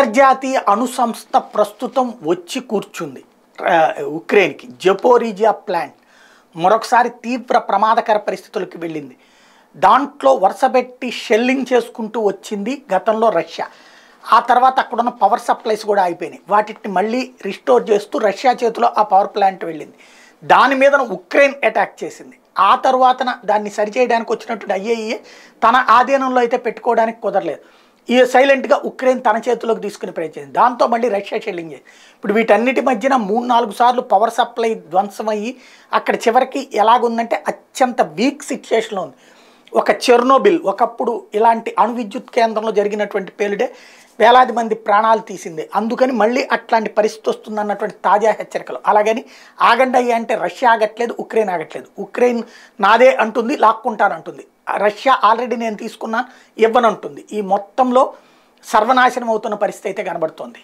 అంతర్జాతీయ అణుసంస్థ ప్రస్తుతం వచ్చి కూర్చుంది ఉక్రెయిన్కి జపోరిజియా ప్లాంట్ మరొకసారి తీవ్ర ప్రమాదకర పరిస్థితులకు వెళ్ళింది దాంట్లో వరుసబెట్టి షెల్లింగ్ చేసుకుంటూ వచ్చింది గతంలో రష్యా ఆ తర్వాత అక్కడున్న పవర్ సప్లైస్ కూడా అయిపోయినాయి వాటిని మళ్ళీ రిస్టోర్ చేస్తూ రష్యా చేతిలో ఆ పవర్ ప్లాంట్ వెళ్ళింది దాని మీద ఉక్రెయిన్ అటాక్ చేసింది ఆ తర్వాత దాన్ని సరిచేయడానికి వచ్చినట్టు అయ్యేయే తన ఆధీనంలో అయితే పెట్టుకోవడానికి కుదరలేదు ఈ సైలెంట్గా ఉక్రెయిన్ తన చేతిలోకి తీసుకుని ప్రయత్నించింది దాంతో మళ్ళీ రష్యా చెల్లింగ్ ఇప్పుడు వీటన్నిటి మధ్యన మూడు నాలుగు సార్లు పవర్ సప్లై ధ్వంసమయ్యి అక్కడ చివరికి ఎలాగుందంటే అత్యంత వీక్ సిచ్యుయేషన్లో ఉంది ఒక చెర్నోబిల్ ఒకప్పుడు ఇలాంటి అణు విద్యుత్ కేంద్రంలో జరిగినటువంటి పేలుడే వేలాది మంది ప్రాణాలు తీసింది అందుకని మళ్ళీ అట్లాంటి పరిస్థితి వస్తుందన్నటువంటి తాజా హెచ్చరికలు అలాగని ఆగండి అంటే రష్యా ఆగట్లేదు ఉక్రెయిన్ ఆగట్లేదు ఉక్రెయిన్ నాదే అంటుంది లాక్కుంటానంటుంది రష్యా ఆల్రెడీ నేను తీసుకున్నాను ఇవ్వనంటుంది ఈ మొత్తంలో సర్వనాశనం అవుతున్న పరిస్థితి అయితే కనబడుతోంది